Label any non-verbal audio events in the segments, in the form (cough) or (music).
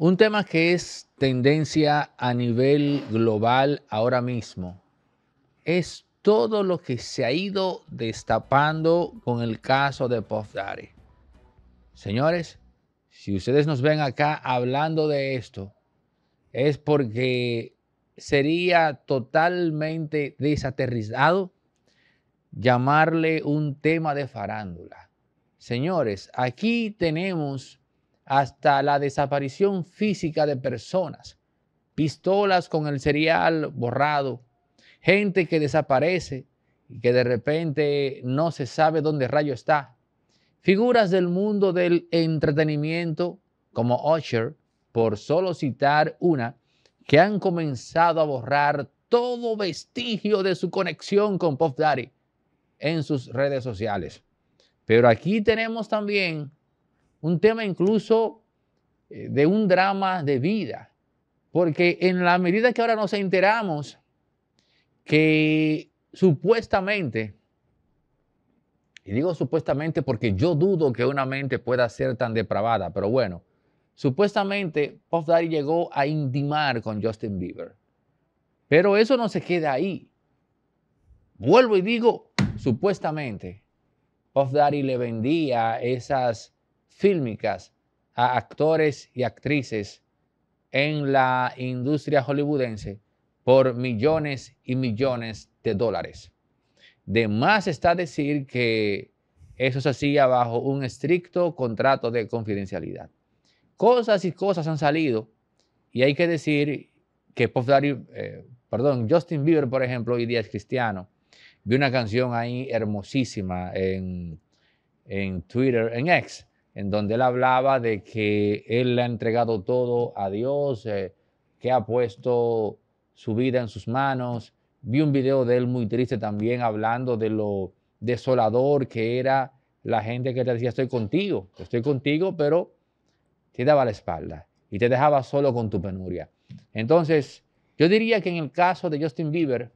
Un tema que es tendencia a nivel global ahora mismo es todo lo que se ha ido destapando con el caso de Puff Daddy. Señores, si ustedes nos ven acá hablando de esto, es porque sería totalmente desaterrizado llamarle un tema de farándula. Señores, aquí tenemos hasta la desaparición física de personas, pistolas con el cereal borrado, gente que desaparece y que de repente no se sabe dónde rayo está, figuras del mundo del entretenimiento como Usher, por solo citar una, que han comenzado a borrar todo vestigio de su conexión con Pop Daddy en sus redes sociales. Pero aquí tenemos también un tema incluso eh, de un drama de vida, porque en la medida que ahora nos enteramos que supuestamente, y digo supuestamente porque yo dudo que una mente pueda ser tan depravada, pero bueno, supuestamente Puff Daddy llegó a intimar con Justin Bieber, pero eso no se queda ahí. Vuelvo y digo, supuestamente, Puff Daddy le vendía esas fílmicas a actores y actrices en la industria hollywoodense por millones y millones de dólares. De más está decir que eso se hacía bajo un estricto contrato de confidencialidad. Cosas y cosas han salido y hay que decir que eh, perdón, Justin Bieber, por ejemplo, y Díaz Cristiano, vi una canción ahí hermosísima en, en Twitter, en X, en donde él hablaba de que él le ha entregado todo a Dios, eh, que ha puesto su vida en sus manos. Vi un video de él muy triste también hablando de lo desolador que era la gente que te decía, estoy contigo, estoy contigo, pero te daba la espalda y te dejaba solo con tu penuria. Entonces, yo diría que en el caso de Justin Bieber,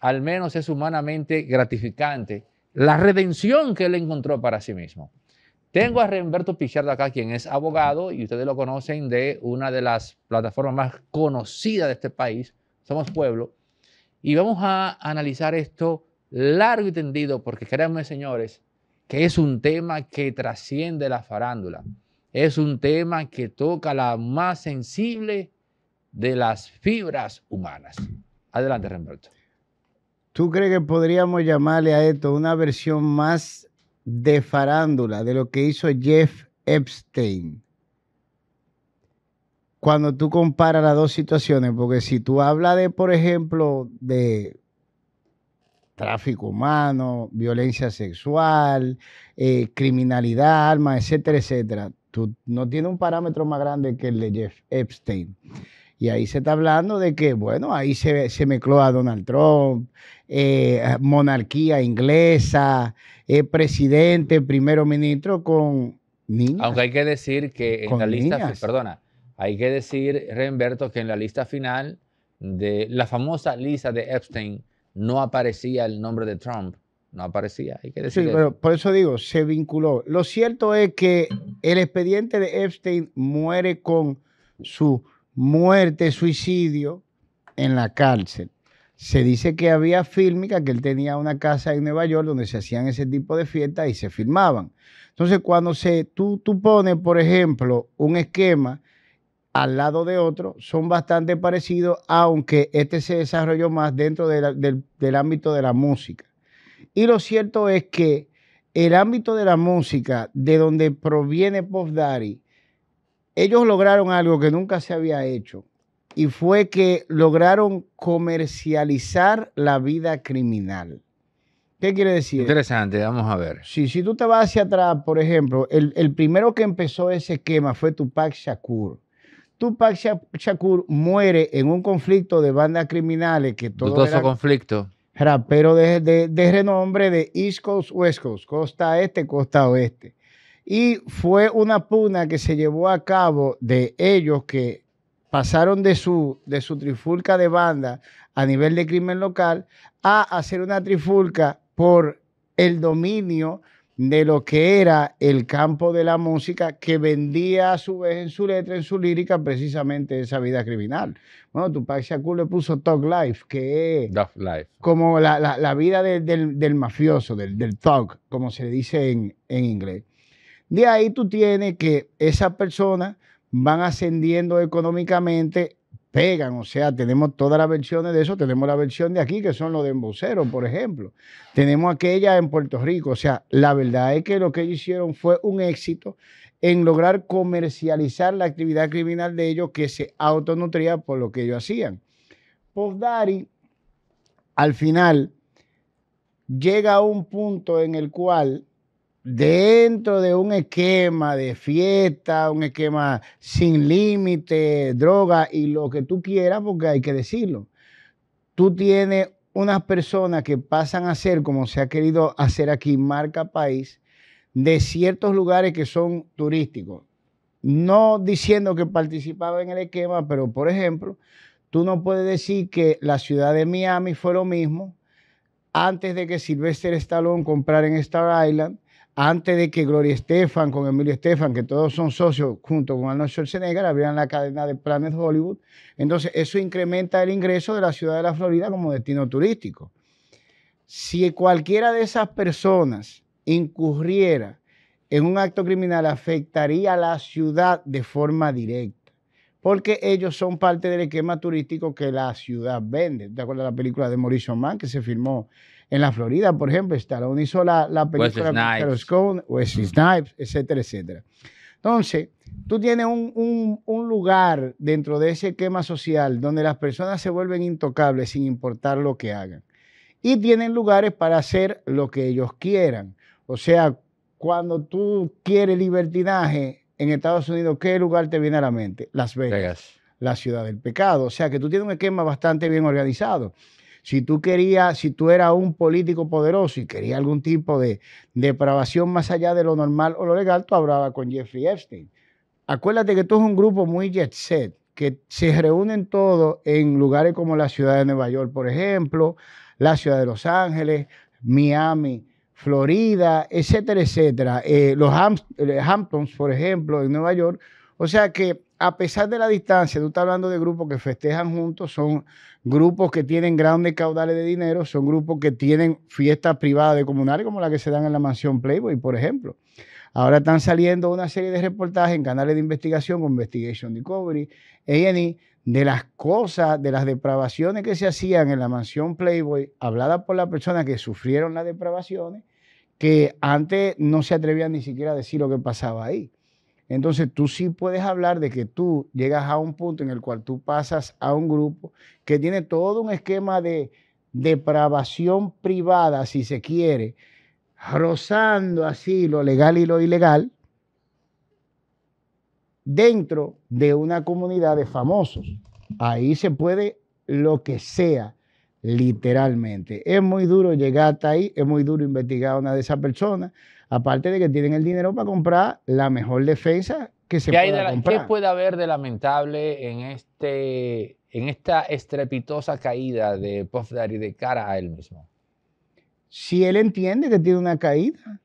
al menos es humanamente gratificante la redención que él encontró para sí mismo. Tengo a Remberto Pichardo acá, quien es abogado y ustedes lo conocen de una de las plataformas más conocidas de este país, Somos Pueblo. Y vamos a analizar esto largo y tendido, porque créanme, señores, que es un tema que trasciende la farándula. Es un tema que toca la más sensible de las fibras humanas. Adelante, Remberto. ¿Tú crees que podríamos llamarle a esto una versión más de farándula, de lo que hizo Jeff Epstein, cuando tú comparas las dos situaciones, porque si tú hablas de, por ejemplo, de tráfico humano, violencia sexual, eh, criminalidad, alma etcétera, etcétera, tú no tiene un parámetro más grande que el de Jeff Epstein. Y ahí se está hablando de que, bueno, ahí se, se mezcló a Donald Trump, eh, ah, monarquía inglesa, eh, presidente, primero ministro con Aunque hay que decir que en la lista, perdona, hay que decir, Renberto, que en la lista final de la famosa lista de Epstein no aparecía el nombre de Trump. No aparecía, hay que decir. por eso digo, se vinculó. Lo cierto es que el expediente de Epstein muere con su muerte, suicidio en la cárcel se dice que había fílmica, que él tenía una casa en Nueva York donde se hacían ese tipo de fiestas y se filmaban. Entonces, cuando se, tú, tú pones, por ejemplo, un esquema al lado de otro, son bastante parecidos, aunque este se desarrolló más dentro del, ámbito de la música. Y lo cierto es que el ámbito de la música, de donde proviene Pop ellos lograron algo que nunca se había hecho y fue que lograron comercializar la vida criminal. ¿Qué quiere decir? Interesante, vamos a ver. Sí, si tú te vas hacia atrás, por ejemplo, el, primero que empezó ese esquema fue Tupac Shakur. Tupac Shakur muere en un conflicto de bandas criminales que todo era... conflicto. Rapero de, de, de, renombre de East Coast, West Coast, costa este, costa oeste. Y fue una puna que se llevó a cabo de ellos que pasaron de su, de su trifulca de banda a nivel de crimen local a hacer una trifulca por el dominio de lo que era el campo de la música que vendía a su vez en su letra, en su lírica, precisamente esa vida criminal. Bueno, Tupac Shakur le puso Talk Life, que es life. como la, vida del, mafioso, del, del talk, como se le dice en, en inglés. De ahí tú tienes que esa persona van ascendiendo económicamente, pegan, o sea, tenemos todas las versiones de eso, tenemos la versión de aquí, que son los de emboceros, por ejemplo, tenemos aquella en Puerto Rico, o sea, la verdad es que lo que ellos hicieron fue un éxito en lograr comercializar la actividad criminal de ellos que se autonutría por lo que ellos hacían. Postdari, al final, llega a un punto en el cual dentro de un esquema de fiesta, un esquema sin límite, droga y lo que tú quieras, porque hay que decirlo. Tú tienes unas personas que pasan a ser, como se ha querido hacer aquí, marca país, de ciertos lugares que son turísticos. No diciendo que participaba en el esquema, pero por ejemplo, tú no puedes decir que la ciudad de Miami fue lo mismo antes de que Sylvester Stallone comprara en Star Island antes de que Gloria Estefan con Emilio Estefan, que todos son socios junto con Arnold Schwarzenegger, abrieran la cadena de Planet Hollywood. Entonces, eso incrementa el ingreso de la ciudad de la Florida como destino turístico. Si cualquiera de esas personas incurriera en un acto criminal, afectaría a la ciudad de forma directa, porque ellos son parte del esquema turístico que la ciudad vende. ¿Te acuerdas de la película de Mauricio Mann que se filmó en la Florida, por ejemplo, está hizo la, la película Snipes. Snipes, etcétera, etcétera. Entonces, tú tienes un, lugar dentro de ese esquema social donde las personas se vuelven intocables sin importar lo que hagan. Y tienen lugares para hacer lo que ellos quieran. O sea, cuando tú quieres libertinaje en Estados Unidos, ¿qué lugar te viene a la mente? Las Vegas. La ciudad del pecado. O sea, que tú tienes un esquema bastante bien organizado. Si tú querías, si tú eras un político poderoso y querías algún tipo de depravación más allá de lo normal o lo legal, tú hablabas con Jeffrey Epstein. Acuérdate que tú es un grupo muy jet set, que se reúnen todos en lugares como la ciudad de Nueva York, por ejemplo, la ciudad de Los Ángeles, Miami, Florida, etcétera, etcétera. Eh, los eh, Hamptons, por ejemplo, en Nueva York. O sea que a pesar de la distancia, tú estás hablando de grupos que festejan juntos, son grupos que tienen grandes caudales de dinero, son grupos que tienen fiestas privadas de comunales como la que se dan en la mansión Playboy, por ejemplo. Ahora están saliendo una serie de reportajes en canales de investigación como Investigation Discovery, A&E, de las cosas, de las depravaciones que se hacían en la mansión Playboy, habladas por las personas que sufrieron las depravaciones, que antes no se atrevían ni siquiera a decir lo que pasaba ahí. Entonces tú sí puedes hablar de que tú llegas a un punto en el cual tú pasas a un grupo que tiene todo un esquema de depravación privada, si se quiere, rozando así lo legal y lo ilegal, dentro de una comunidad de famosos. Ahí se puede lo que sea, literalmente. Es muy duro llegar hasta ahí, es muy duro investigar a una de esas personas Aparte de que tienen el dinero para comprar la mejor defensa que se pueda comprar. ¿Qué puede haber de lamentable en, este, en esta estrepitosa caída de Puff y de cara a él mismo? Si él entiende que tiene una caída,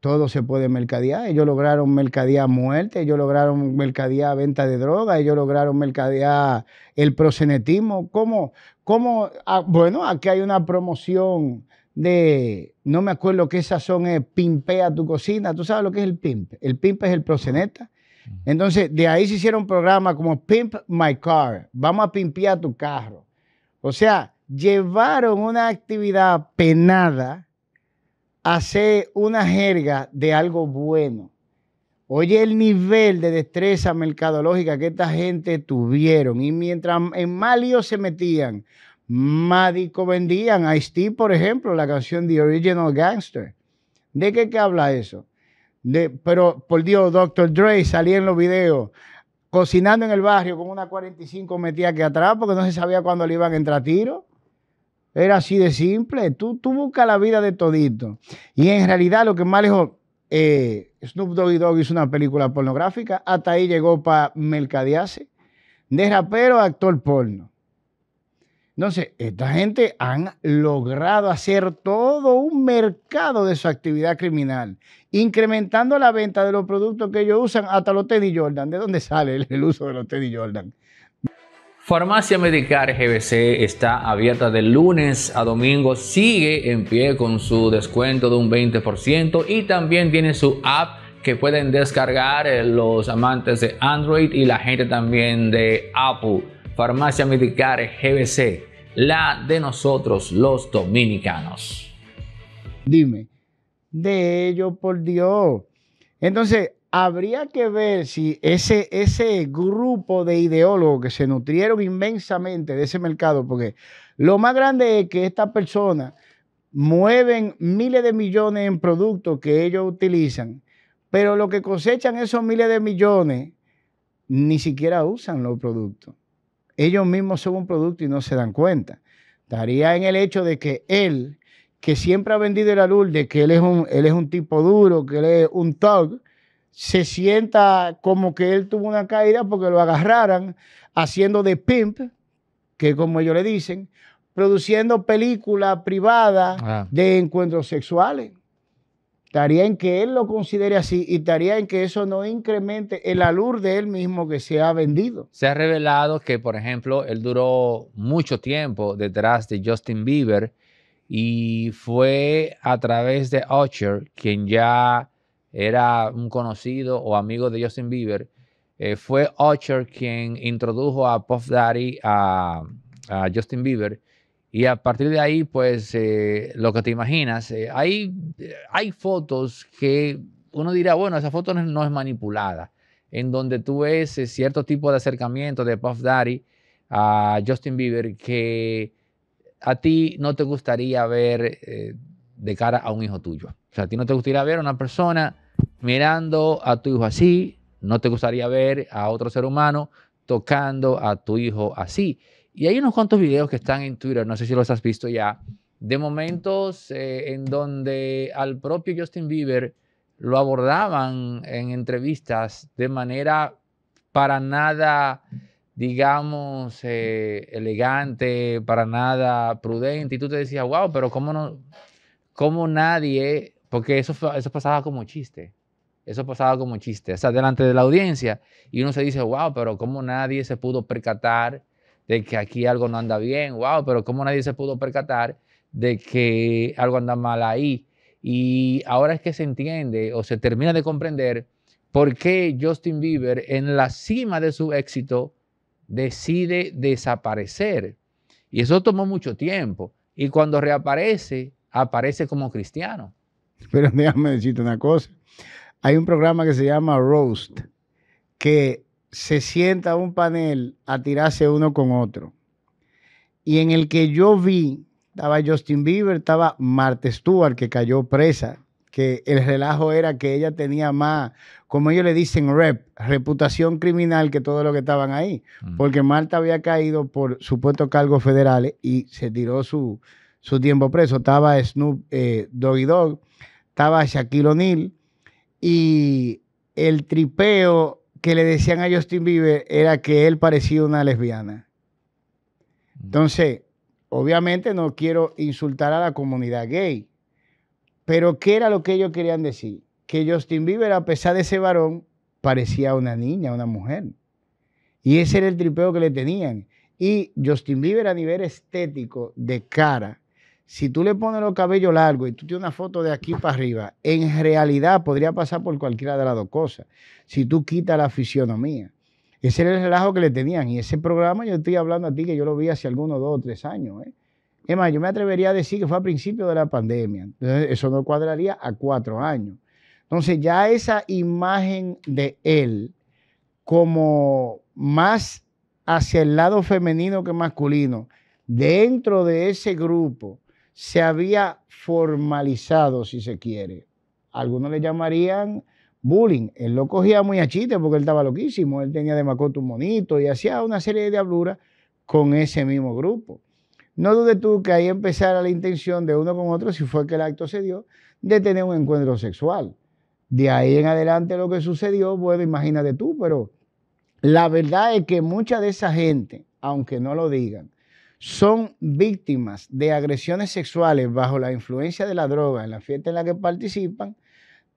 todo se puede mercadear. Ellos lograron mercadear muerte, ellos lograron mercadear venta de droga, ellos lograron mercadear el prosenetismo. ¿Cómo? cómo ah, bueno, aquí hay una promoción de, no me acuerdo qué sazón es, pimpea tu cocina. ¿Tú sabes lo que es el pimp? El pimp es el proceneta. Entonces, de ahí se hicieron programas como Pimp My Car, vamos a pimpear tu carro. O sea, llevaron una actividad penada a hacer una jerga de algo bueno. Oye el nivel de destreza mercadológica que esta gente tuvieron. Y mientras en Malio se metían, Mádico vendían. a Steve, por ejemplo, la canción The Original Gangster. ¿De qué, habla eso? pero por Dios, Dr. Dre salía en los videos cocinando en el barrio con una 45 metía que atrás porque no se sabía cuándo le iban a entrar tiro. Era así de simple. Tú, tú buscas la vida de todito. Y en realidad lo que más lejos, eh, Snoop y Dogg hizo una película pornográfica. Hasta ahí llegó para mercadearse. De rapero a actor porno. Entonces, esta gente han logrado hacer todo un mercado de su actividad criminal, incrementando la venta de los productos que ellos usan hasta los Teddy Jordan. ¿De dónde sale el uso de los Teddy Jordan? Farmacia Medicar GBC está abierta de lunes a domingo, sigue en pie con su descuento de un 20% y también tiene su app que pueden descargar eh, los amantes de Android y la gente también de Apple. Farmacia Medicare GBC, la de nosotros los dominicanos. Dime, de ello, por Dios. Entonces, habría que ver si ese, ese grupo de ideólogos que se nutrieron inmensamente de ese mercado, porque lo más grande es que estas personas mueven miles de millones en productos que ellos utilizan, pero lo que cosechan esos miles de millones ni siquiera usan los productos ellos mismos son un producto y no se dan cuenta. Daría en el hecho de que él, que siempre ha vendido el alul de que él es un, él es un tipo duro, que él es un thug, se sienta como que él tuvo una caída porque lo agarraran haciendo de pimp, que como ellos le dicen, produciendo películas privadas ah. de encuentros sexuales estaría en que él lo considere así y estaría en que eso no incremente el alur de él mismo que se ha vendido. Se ha revelado que, por ejemplo, él duró mucho tiempo detrás de Justin Bieber y fue a través de Usher, quien ya era un conocido o amigo de Justin Bieber, eh, fue Usher quien introdujo a Puff Daddy a Justin Bieber y a partir de ahí, pues, eh, lo que te imaginas, eh, eh, hay, fotos que uno dirá, bueno, esa foto no es, manipulada, en donde tú ves cierto tipo de acercamiento de Puff Daddy a Justin Bieber que a ti no te gustaría ver de cara a un hijo tuyo. O sea, a ti no te gustaría ver a una persona mirando a tu hijo así, no te gustaría ver a otro ser humano tocando a tu hijo así. Y hay unos cuantos videos que están en Twitter, no sé si los has visto ya, de momentos eh, en donde al propio Justin Bieber lo abordaban en entrevistas de manera para nada, digamos, eh, elegante, para nada prudente. Y tú te decías, wow, pero ¿cómo, no, cómo nadie? Porque eso, eso pasaba como chiste. Eso pasaba como chiste. O sea, delante de la audiencia. Y uno se dice, wow, pero ¿cómo nadie se pudo percatar? de que aquí algo no anda bien, wow, pero cómo nadie se pudo percatar de que algo anda mal ahí. Y ahora es que se entiende o se termina de comprender por qué Justin Bieber en la cima de su éxito decide desaparecer. Y eso tomó mucho tiempo. Y cuando reaparece, aparece como cristiano. Pero (laughs) déjame decirte una cosa. Hay un programa que se llama Roast, que se sienta un panel a tirarse uno con otro. Y en el que yo vi, estaba Justin Bieber, estaba Marta Stewart, que cayó presa, que el relajo era que ella tenía más, como ellos le dicen, rep, reputación criminal que todo lo que estaban ahí. Mm. Porque Marta había caído por supuestos cargos federales y se tiró su, su tiempo preso. Estaba Snoop eh, Dogg Doggy Dog, estaba Shaquille O'Neal y el tripeo que le decían a Justin Bieber era que él parecía una lesbiana. Mm. Entonces, obviamente no quiero insultar a la comunidad gay, pero ¿qué era lo que ellos querían decir? Que Justin Bieber, a pesar de ese varón, parecía una niña, una mujer. Y ese era el tripeo que le tenían. Y Justin Bieber a nivel estético, de cara, si tú le pones los cabellos largos y tú tienes una foto de aquí para arriba, en realidad podría pasar por cualquiera de las dos cosas. Si tú quitas la fisionomía. Ese era el relajo que le tenían. Y ese programa, yo estoy hablando a ti que yo lo vi hace algunos dos o tres años. ¿eh? Es más, yo me atrevería a decir que fue a principio de la pandemia. Entonces, eso no cuadraría a cuatro años. Entonces, ya esa imagen de él como más hacia el lado femenino que masculino, dentro de ese grupo, se había formalizado, si se quiere. Algunos le llamarían bullying. Él lo cogía muy a chiste porque él estaba loquísimo. Él tenía de macoto un monito y hacía una serie de diabluras con ese mismo grupo. No dudes tú que ahí empezara la intención de uno con otro, si fue que el acto se dio, de tener un encuentro sexual. De ahí en adelante lo que sucedió, bueno, imagínate tú, pero la verdad es que mucha de esa gente, aunque no lo digan, son víctimas de agresiones sexuales bajo la influencia de la droga en la fiesta en la que participan,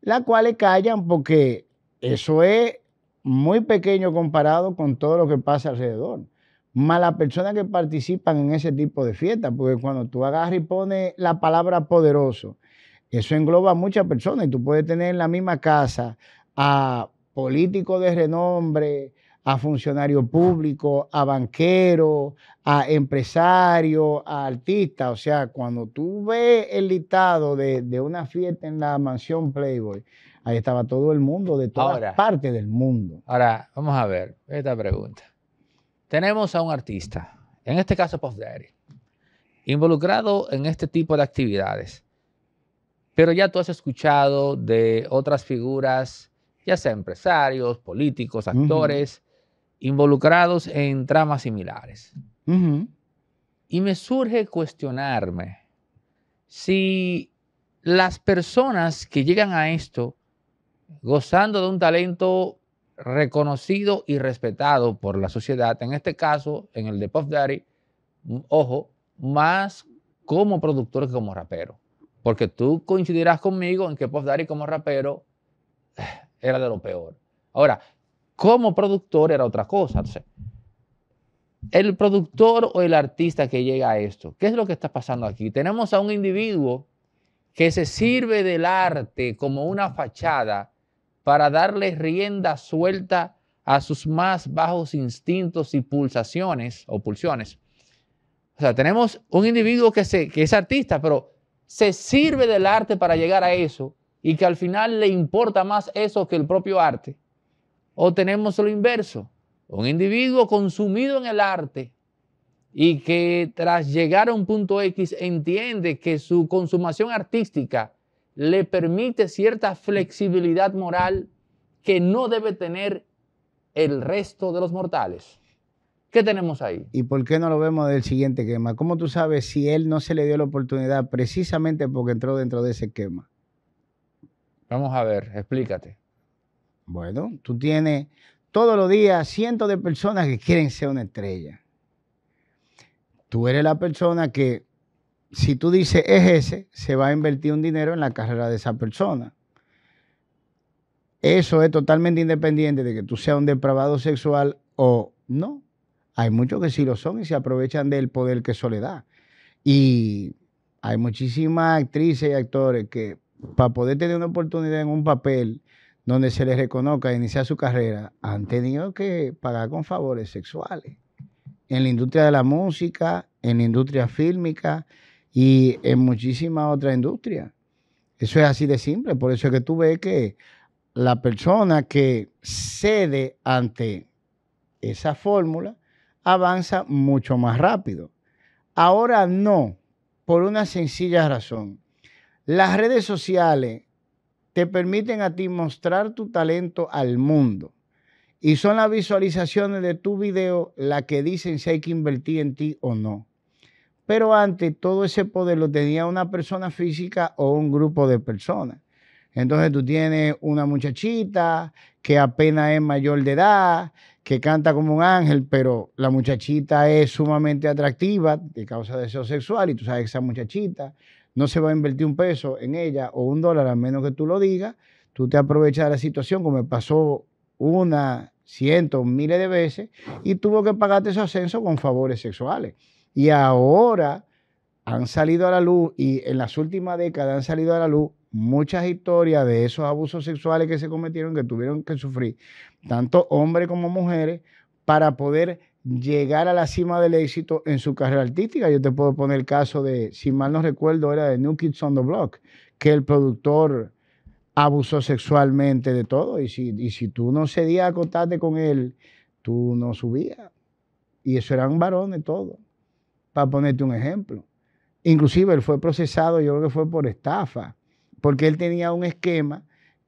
las cuales callan porque eso es muy pequeño comparado con todo lo que pasa alrededor. Más las personas que participan en ese tipo de fiestas, porque cuando tú agarras y pones la palabra poderoso, eso engloba a muchas personas y tú puedes tener en la misma casa a políticos de renombre, a funcionarios públicos, a banqueros, a empresarios, a artistas. O sea, cuando tú ves el listado de, una fiesta en la mansión Playboy, ahí estaba todo el mundo, de todas partes del mundo. Ahora, vamos a ver esta pregunta. Tenemos a un artista, en este caso Puff involucrado en este tipo de actividades. Pero ya tú has escuchado de otras figuras, ya sea empresarios, políticos, actores, involucrados en tramas similares. Y me surge cuestionarme si las personas que llegan a esto gozando de un talento reconocido y respetado por la sociedad, en este caso, en el de Puff Daddy, ojo, más como productor que como rapero. Porque tú coincidirás conmigo en que Puff Daddy como rapero eh, era de lo peor. Ahora, como productor era otra cosa el productor o el artista que llega a esto? ¿Qué es lo que está pasando aquí? Tenemos a un individuo que se sirve del arte como una fachada para darle rienda suelta a sus más bajos instintos y pulsaciones o pulsiones. O sea, tenemos un individuo que, se, que es artista, pero se sirve del arte para llegar a eso y que al final le importa más eso que el propio arte. O tenemos lo inverso, un individuo consumido en el arte y que tras llegar a un punto X entiende que su consumación artística le permite cierta flexibilidad moral que no debe tener el resto de los mortales. ¿Qué tenemos ahí? ¿Y por qué no lo vemos del siguiente quema? ¿Cómo tú sabes si él no se le dio la oportunidad precisamente porque entró dentro de ese quema. Vamos a ver, explícate. Bueno, tú tienes, todos los días cientos de personas que quieren ser una estrella. Tú eres la persona que, si tú dices es ese, se va a invertir un dinero en la carrera de esa persona. Eso es totalmente independiente de que tú seas un depravado sexual o no. Hay muchos que sí lo son y se aprovechan del poder que eso le da. Y hay muchísimas actrices y actores que para poder tener una oportunidad en un papel, donde se les reconozca iniciar su carrera, han tenido que pagar con favores sexuales. En la industria de la música, en la industria fílmica y en muchísimas otras industrias. Eso es así de simple. Por eso es que tú ves que la persona que cede ante esa fórmula avanza mucho más rápido. Ahora no, por una sencilla razón. Las redes sociales te permiten a ti mostrar tu talento al mundo. Y son las visualizaciones de tu video las que dicen si hay que invertir en ti o no. Pero antes todo ese poder lo tenía una persona física o un grupo de personas. Entonces tú tienes una muchachita que apenas es mayor de edad, que canta como un ángel, pero la muchachita es sumamente atractiva, de causa de deseo sexual y tú sabes que esa muchachita no se va a invertir un peso en ella o un dólar a menos que tú lo digas. Tú te aprovechas de la situación, como me pasó una, cientos, miles de veces, y tuvo que pagarte su ascenso con favores sexuales. Y ahora han salido a la luz, y en las últimas décadas han salido a la luz muchas historias de esos abusos sexuales que se cometieron, que tuvieron que sufrir tanto hombres como mujeres, para poder llegar a la cima del éxito en su carrera artística. Yo te puedo poner el caso de, si mal no recuerdo, era de New Kids on the Block, que el productor abusó sexualmente de todo y si, si tú no cedías a contarte con él, tú no subías. Y eso varón de todo, para ponerte un ejemplo. Inclusive él fue procesado, yo creo que fue por estafa, porque él tenía un esquema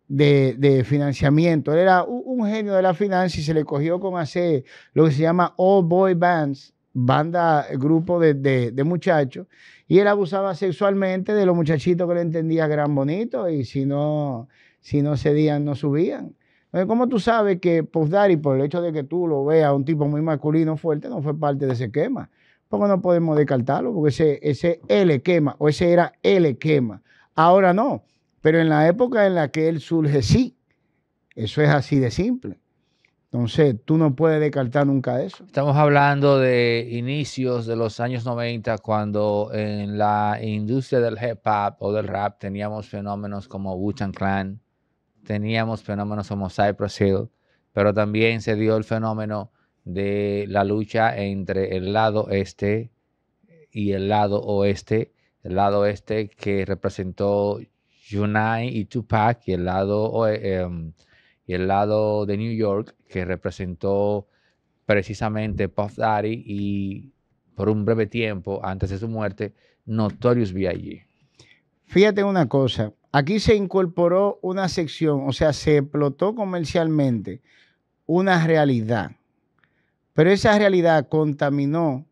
de, financiamiento. Él era un, genio de la finanza y se le cogió con hacer lo que se llama All Boy Bands, banda, eh, grupo de, de, muchachos, y él abusaba sexualmente de los muchachitos que le entendía gran bonito y si no, si no cedían, no subían. Entonces, ¿cómo tú sabes que Puff Daddy, por el hecho de que tú lo veas un tipo muy masculino fuerte, no fue parte de ese esquema? Porque no podemos descartarlo, porque ese, ese L quema, o ese era el quema. Ahora no. Pero en la época en la que él surge, sí. Eso es así de simple. Entonces, tú no puedes descartar nunca eso. Estamos hablando de inicios de los años 90, cuando en la industria del hip hop o del rap teníamos fenómenos como Wu-Tang Clan, teníamos fenómenos como Cypress Hill, pero también se dio el fenómeno de la lucha entre el lado este y el lado oeste, el lado este que representó Junai y Tupac y el lado, eh, em, y el lado de New York que representó precisamente Puff Daddy y por un breve tiempo antes de su muerte, Notorious B.I.G. Fíjate una cosa, aquí se incorporó una sección, o sea, se explotó comercialmente una realidad, pero esa realidad contaminó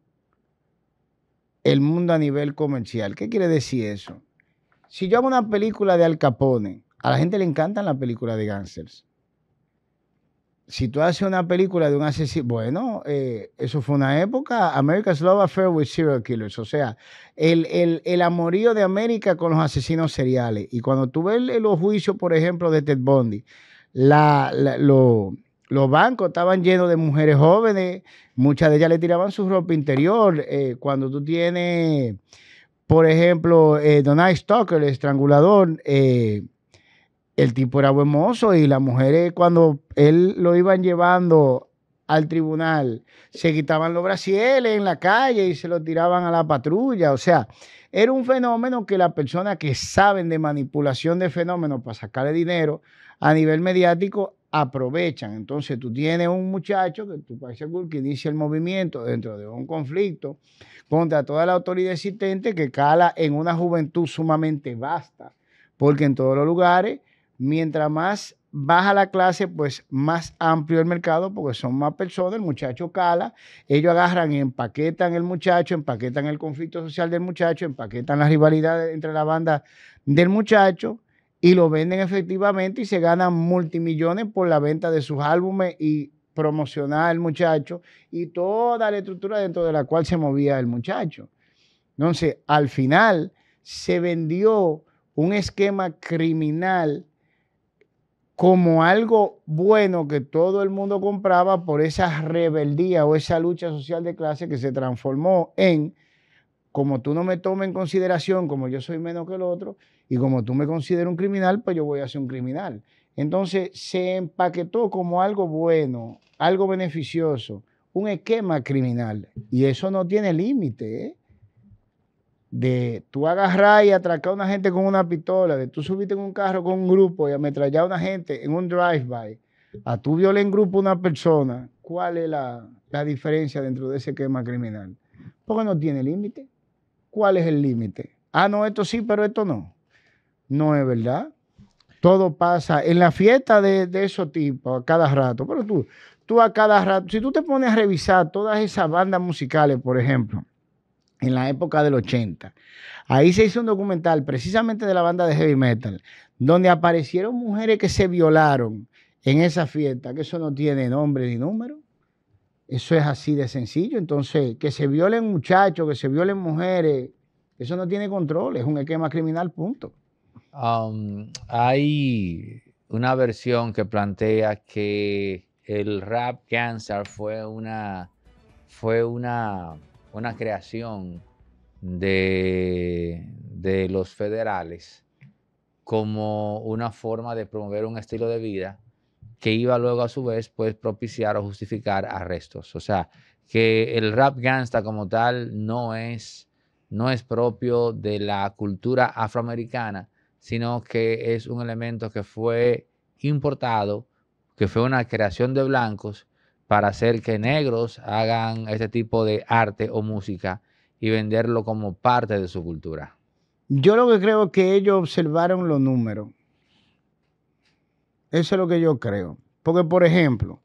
el mundo a nivel comercial. ¿Qué quiere decir eso? Si yo hago una película de Al Capone, a la gente le encantan las películas de gangsters. Si tú haces una película de un asesino, bueno, eh, eso fue una época, America's Love Affair with Serial Killers, o sea, el, amorío de América con los asesinos seriales. Y cuando tú ves los juicios, por ejemplo, de Ted Bundy, los bancos estaban llenos de mujeres jóvenes, muchas de ellas le tiraban su ropa interior. Eh, cuando tú tienes por ejemplo, eh, Donald Stoker, el estrangulador, eh, el tipo era buen mozo y las mujeres cuando él lo iban llevando al tribunal, se quitaban los brasiles en la calle y se lo tiraban a la patrulla. O sea, era un fenómeno que las personas que saben de manipulación de fenómenos para sacarle dinero a nivel mediático aprovechan. Entonces tú tienes un muchacho que tu que dice el movimiento dentro de un conflicto contra toda la autoridad existente que cala en una juventud sumamente vasta, porque en todos los lugares, mientras más baja la clase, pues más amplio el mercado, porque son más personas, el muchacho cala, ellos agarran y empaquetan el muchacho, empaquetan el conflicto social del muchacho, empaquetan las rivalidades entre la banda del muchacho, y lo venden efectivamente y se ganan multimillones por la venta de sus álbumes y promocionar al muchacho y toda la estructura dentro de la cual se movía el muchacho. Entonces, al final se vendió un esquema criminal como algo bueno que todo el mundo compraba por esa rebeldía o esa lucha social de clase que se transformó en, como tú no me tomes en consideración, como yo soy menos que el otro, y como tú me consideras un criminal, pues yo voy a ser un criminal. Entonces se empaquetó como algo bueno, algo beneficioso, un esquema criminal. Y eso no tiene límite. ¿eh? De tú agarrar y atracar a una gente con una pistola, de tú subirte en un carro con un grupo y ametrallar a una gente en un drive-by, a tú violar en grupo una persona, ¿cuál es la, la diferencia dentro de ese esquema criminal? Porque no tiene límite. ¿Cuál es el límite? Ah, no, esto sí, pero esto no. No es verdad. Todo pasa en la fiesta de, de esos tipos a cada rato. Pero tú, tú a cada rato, si tú te pones a revisar todas esas bandas musicales, por ejemplo, en la época del 80, ahí se hizo un documental precisamente de la banda de heavy metal, donde aparecieron mujeres que se violaron en esa fiesta, que eso no tiene nombre ni número. Eso es así de sencillo. Entonces, que se violen muchachos, que se violen mujeres, eso no tiene control, es un esquema criminal, punto hay una versión que plantea que el rap Gangsta fue una fue una, creación de, los federales como una forma de promover un estilo de vida que iba luego a su vez pues propiciar o justificar arrestos. O sea, que el rap gangsta como tal no es, no es propio de la cultura afroamericana, sino que es un elemento que fue importado, que fue una creación de blancos para hacer que negros hagan este tipo de arte o música y venderlo como parte de su cultura. Yo lo que creo es que ellos observaron los números. Eso es lo que yo creo. Porque, por ejemplo,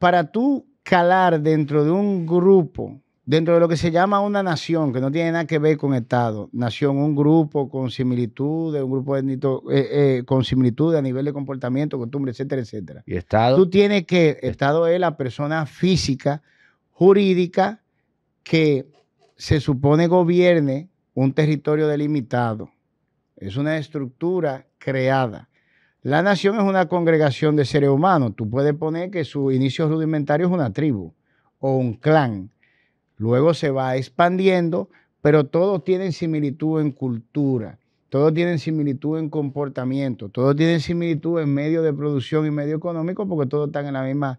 para tú calar dentro de un grupo dentro de lo que se llama una nación, que no tiene nada que ver con Estado, nación, un grupo con similitudes, un grupo de, eh, eh, con similitudes a nivel de comportamiento, costumbre, etcétera, etcétera. ¿Y Estado? Tú tienes que, Estado es la persona física, jurídica, que se supone gobierne un territorio delimitado. Es una estructura creada. La nación es una congregación de seres humanos. Tú puedes poner que su inicio rudimentario es una tribu o un clan Luego se va expandiendo, pero todos tienen similitud en cultura, todos tienen similitud en comportamiento, todos tienen similitud en medio de producción y medio económico porque todos están en la misma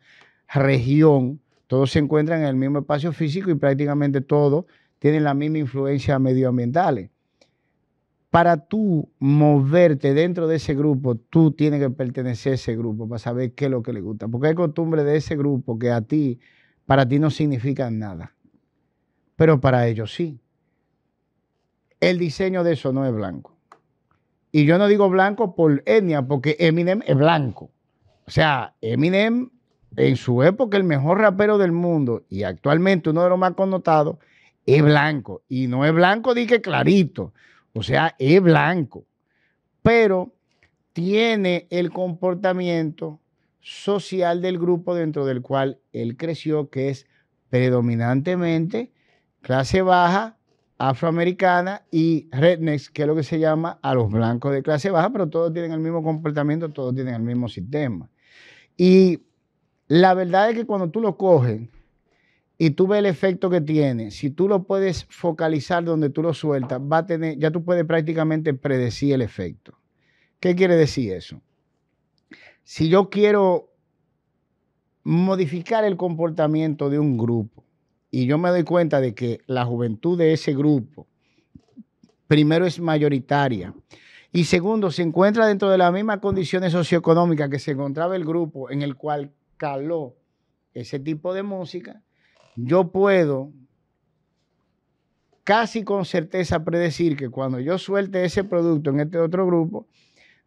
región, todos se encuentran en el mismo espacio físico y prácticamente todos tienen la misma influencia medioambiental. Para tú moverte dentro de ese grupo, tú tienes que pertenecer a ese grupo para saber qué es lo que le gusta. Porque hay costumbres de ese grupo que a ti, para ti no significan nada pero para ellos sí. El diseño de eso no es blanco. Y yo no digo blanco por etnia, porque Eminem es blanco. O sea, Eminem en su época el mejor rapero del mundo y actualmente uno de los más connotados es blanco. Y no es blanco, dije clarito. O sea, es blanco. Pero tiene el comportamiento social del grupo dentro del cual él creció, que es predominantemente clase baja, afroamericana y rednecks, que es lo que se llama a los blancos de clase baja, pero todos tienen el mismo comportamiento, todos tienen el mismo sistema. Y la verdad es que cuando tú lo coges y tú ves el efecto que tiene, si tú lo puedes focalizar donde tú lo sueltas, va a tener, ya tú puedes prácticamente predecir el efecto. ¿Qué quiere decir eso? Si yo quiero modificar el comportamiento de un grupo, y yo me doy cuenta de que la juventud de ese grupo, primero es mayoritaria y segundo se encuentra dentro de las mismas condiciones socioeconómicas que se encontraba el grupo en el cual caló ese tipo de música, yo puedo casi con certeza predecir que cuando yo suelte ese producto en este otro grupo,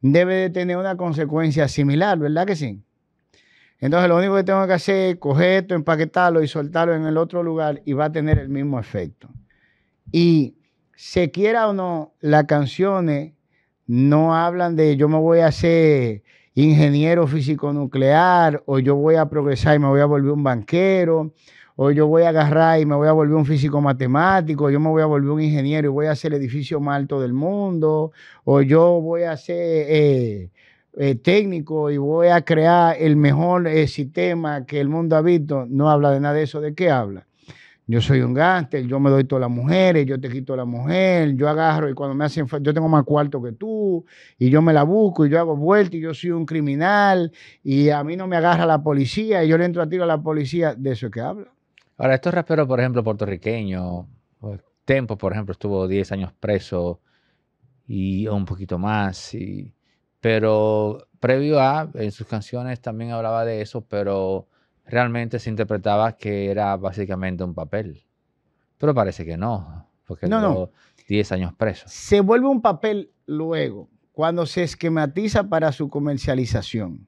debe de tener una consecuencia similar, ¿verdad que sí? Entonces lo único que tengo que hacer es coger esto, empaquetarlo y soltarlo en el otro lugar y va a tener el mismo efecto. Y se quiera o no, las canciones no hablan de yo me voy a hacer ingeniero físico nuclear o yo voy a progresar y me voy a volver un banquero o yo voy a agarrar y me voy a volver un físico matemático, o yo me voy a volver un ingeniero y voy a hacer el edificio más alto del mundo, o yo voy a hacer eh, eh, técnico y voy a crear el mejor eh, sistema que el mundo ha visto, no habla de nada de eso, ¿de qué habla? Yo soy un gánster, yo me doy todas las mujeres, yo te quito la mujer, yo agarro y cuando me hacen yo tengo más cuarto que tú, y yo me la busco y yo hago vuelta y yo soy un criminal y a mí no me agarra la policía y yo le entro a tiro a la policía, de eso es que habla. Ahora, estos raperos, por ejemplo, puertorriqueños, pues, Tempo, por ejemplo, estuvo 10 años preso y un poquito más y pero previo a, en sus canciones también hablaba de eso, pero realmente se interpretaba que era básicamente un papel. Pero parece que no, porque no, no. 10 años preso. Se vuelve un papel luego, cuando se esquematiza para su comercialización.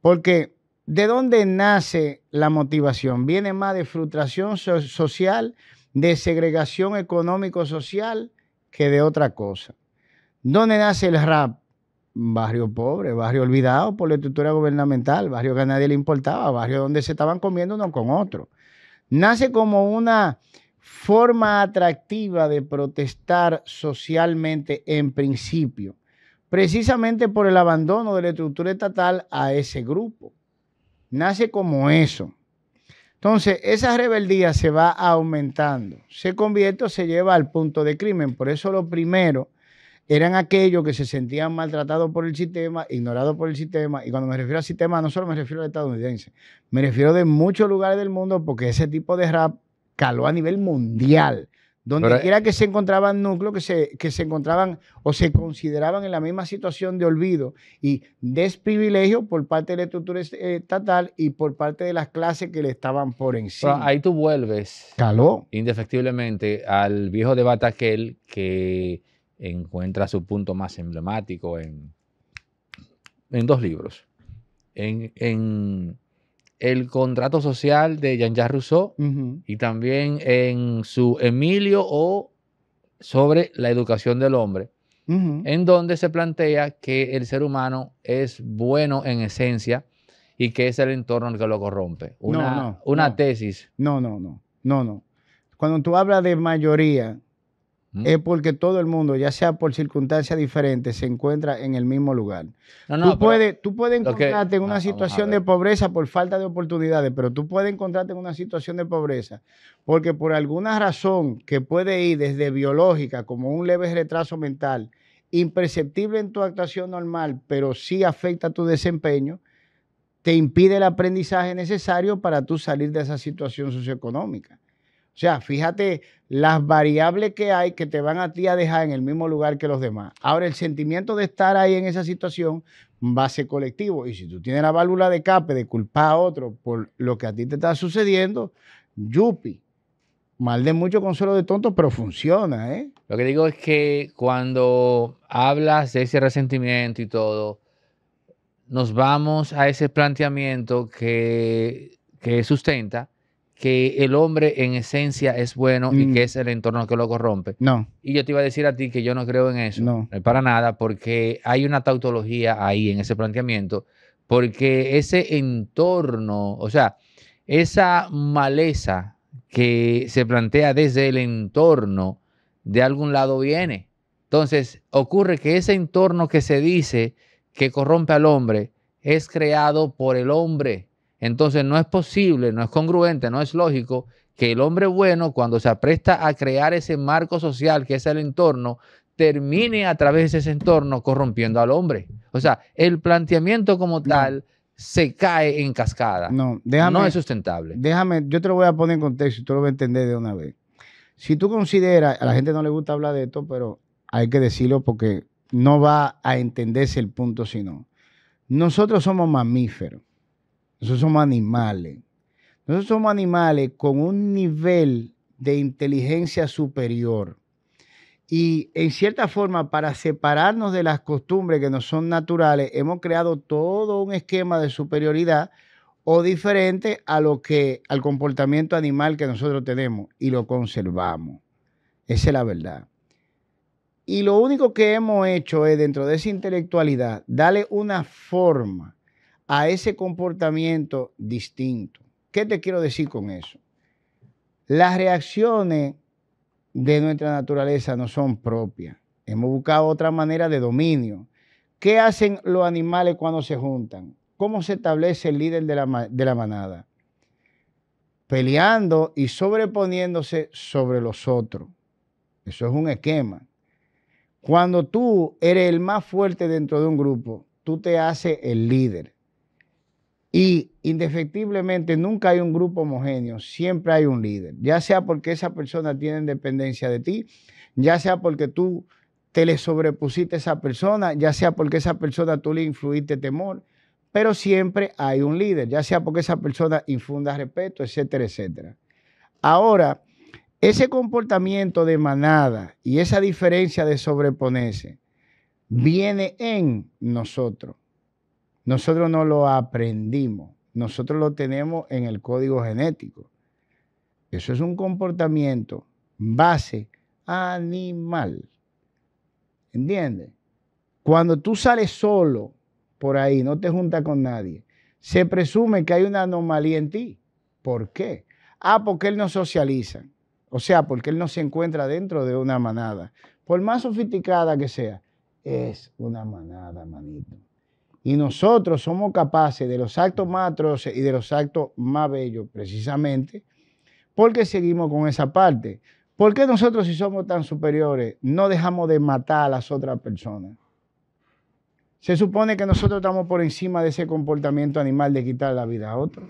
Porque ¿de dónde nace la motivación? Viene más de frustración social, de segregación económico-social, que de otra cosa. ¿Dónde nace el rap? barrio pobre, barrio olvidado por la estructura gubernamental, barrio que a nadie le importaba, barrio donde se estaban comiendo uno con otro. Nace como una forma atractiva de protestar socialmente en principio, precisamente por el abandono de la estructura estatal a ese grupo. Nace como eso. Entonces, esa rebeldía se va aumentando, se convierte o se lleva al punto de crimen. Por eso lo primero eran aquellos que se sentían maltratados por el sistema, ignorados por el sistema, y cuando me refiero al sistema, no solo me refiero al estadounidense, me refiero de muchos lugares del mundo porque ese tipo de rap caló a nivel mundial. Donde eh, era que se encontraban núcleos que se, que se encontraban o se consideraban en la misma situación de olvido y desprivilegio por parte de la estructura eh, estatal y por parte de las clases que le estaban por encima. ahí tú vuelves. Caló. Indefectiblemente al viejo debate aquel que encuentra su punto más emblemático en, en dos libros. En, El contrato social de Jean-Jacques Rousseau y también en su Emilio o sobre la educación del hombre, en donde se plantea que el ser humano es bueno en esencia y que es el entorno el que lo corrompe. Una, una tesis. No, no, no, no, no. Cuando tú hablas de mayoría, es porque todo el mundo, ya sea por circunstancias diferentes, se encuentra en el mismo lugar. tú, puedes, tú encontrarte en una situación de pobreza por falta de oportunidades, pero tú puedes encontrarte en una situación de pobreza porque por alguna razón que puede ir desde biológica, como un leve retraso mental, imperceptible en tu actuación normal, pero sí afecta tu desempeño, te impide el aprendizaje necesario para tú salir de esa situación socioeconómica. O sea, fíjate las variables que hay que te van a ti a dejar en el mismo lugar que los demás. Ahora, el sentimiento de estar ahí en esa situación va a ser colectivo. Y si tú tienes la válvula de cape de culpar a otro por lo que a ti te está sucediendo, yupi. Mal de mucho consuelo de tonto, pero funciona, ¿eh? Lo que digo es que cuando hablas de ese resentimiento y todo, nos vamos a ese planteamiento que, que sustenta que el hombre en esencia es bueno y que mm. es el entorno que lo corrompe. No. Y yo te iba a decir a ti que yo no creo en eso. No. Para nada, porque hay una tautología ahí en ese planteamiento, porque ese entorno, o sea, esa maleza que se plantea desde el entorno, de algún lado viene. Entonces, ocurre que ese entorno que se dice que corrompe al hombre es creado por el hombre entonces no es posible, no es congruente, no es lógico que el hombre bueno, cuando se apresta a crear ese marco social que es el entorno, termine a través de ese entorno corrompiendo al hombre. O sea, el planteamiento como tal se cae en cascada. No, no es sustentable. Déjame, yo te lo voy a poner en contexto y tú lo vas a entender de una vez. Si tú consideras, a la gente no le gusta hablar de esto, pero hay que decirlo porque no va a entenderse el punto si no. Nosotros somos mamíferos. Nosotros somos animales. Nosotros somos animales con un nivel de inteligencia superior. Y en cierta forma, para separarnos de las costumbres que no son naturales, hemos creado todo un esquema de superioridad o diferente a lo que al comportamiento animal que nosotros tenemos y lo conservamos. Esa es la verdad. Y lo único que hemos hecho es, dentro de esa intelectualidad, darle una forma a ese comportamiento distinto. ¿Qué te quiero decir con eso? Las reacciones de nuestra naturaleza no son propias. Hemos buscado otra manera de dominio. ¿Qué hacen los animales cuando se juntan? ¿Cómo se establece el líder de la, manada? Peleando y sobreponiéndose sobre los otros. Eso es un esquema. Cuando tú eres el más fuerte dentro de un grupo, tú te haces el líder. Y indefectiblemente nunca hay un grupo homogéneo, siempre hay un líder, ya sea porque esa persona tiene dependencia de ti, ya sea porque tú te le sobrepusiste a esa persona, ya sea porque esa persona tú le influiste temor, pero siempre hay un líder, ya sea porque esa persona infunda respeto, etcétera, etcétera. Ahora, ese comportamiento de manada y esa diferencia de sobreponerse viene en nosotros. Nosotros no lo aprendimos, nosotros lo tenemos en el código genético. Eso es un comportamiento base animal. ¿Entiendes? Cuando tú sales solo por ahí, no te juntas con nadie, se presume que hay una anomalía en ti. ¿Por qué? Ah, porque él no socializa. O sea, porque él no se encuentra dentro de una manada. Por más sofisticada que sea, es una manada, manito. Y nosotros somos capaces de los actos más atroces y de los actos más bellos, precisamente, porque seguimos con esa parte. ¿Por qué nosotros, si somos tan superiores, no dejamos de matar a las otras personas? Se supone que nosotros estamos por encima de ese comportamiento animal de quitar la vida a otro.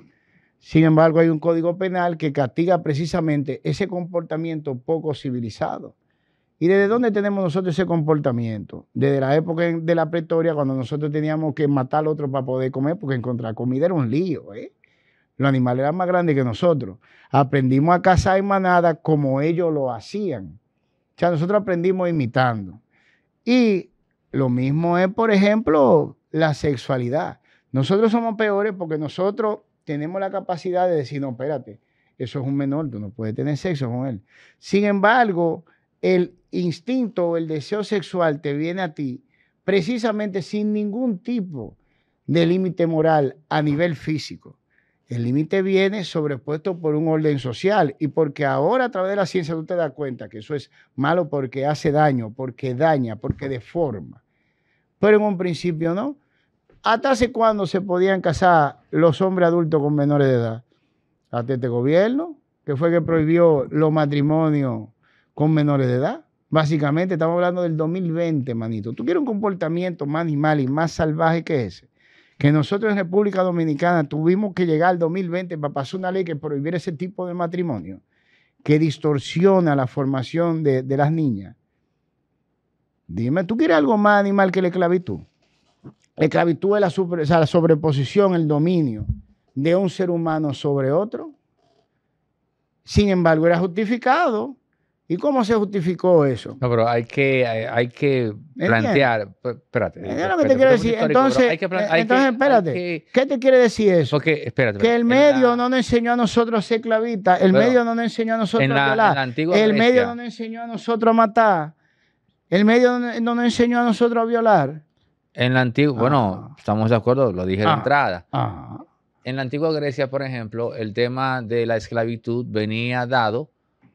Sin embargo, hay un código penal que castiga precisamente ese comportamiento poco civilizado. ¿Y desde dónde tenemos nosotros ese comportamiento? Desde la época de la pretoria, cuando nosotros teníamos que matar al otro para poder comer, porque encontrar comida era un lío. ¿eh? Los animales eran más grandes que nosotros. Aprendimos a cazar en como ellos lo hacían. O sea, nosotros aprendimos imitando. Y lo mismo es, por ejemplo, la sexualidad. Nosotros somos peores porque nosotros tenemos la capacidad de decir, no, espérate, eso es un menor, tú no puedes tener sexo con él. Sin embargo, el instinto o el deseo sexual te viene a ti precisamente sin ningún tipo de límite moral a nivel físico. El límite viene sobrepuesto por un orden social y porque ahora a través de la ciencia tú te das cuenta que eso es malo porque hace daño, porque daña, porque deforma. Pero en un principio no. ¿Hasta hace cuándo se podían casar los hombres adultos con menores de edad? Hasta este gobierno, que fue que prohibió los matrimonios con menores de edad. Básicamente estamos hablando del 2020, manito. ¿Tú quieres un comportamiento más animal y más salvaje que ese? Que nosotros en República Dominicana tuvimos que llegar al 2020 para pasar una ley que prohibiera ese tipo de matrimonio, que distorsiona la formación de, las niñas. Dime, ¿tú quieres algo más animal que la esclavitud? La esclavitud es la, la sobreposición, el dominio de un ser humano sobre otro. Sin embargo, era justificado ¿Y cómo se justificó eso? No, pero hay que, hay, pues, que plantear. Eh, espérate. Es lo que te quiero decir. Entonces, espérate. ¿Qué te quiere decir eso? Porque, espérate, que el medio no nos enseñó a nosotros a ser esclavistas. El medio no nos enseñó a nosotros a violar. El medio no nos enseñó a nosotros a matar. El medio no, nos enseñó a nosotros a violar. En la antigua. Ah. Bueno, estamos de acuerdo, lo dije de ah. entrada. Ah. En la antigua Grecia, por ejemplo, el tema de la esclavitud venía dado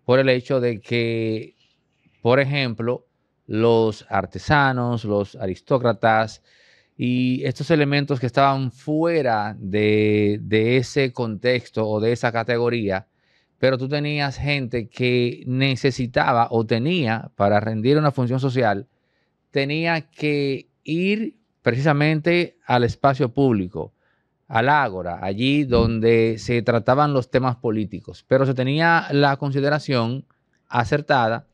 por el hecho de que, por ejemplo, los artesanos, los aristócratas y estos elementos que estaban fuera de, ese contexto o de esa categoría, pero tú tenías gente que necesitaba o tenía para rendir una función social, tenía que ir precisamente al espacio público, al Ágora, allí donde se trataban los temas políticos, pero se tenía la consideración acertada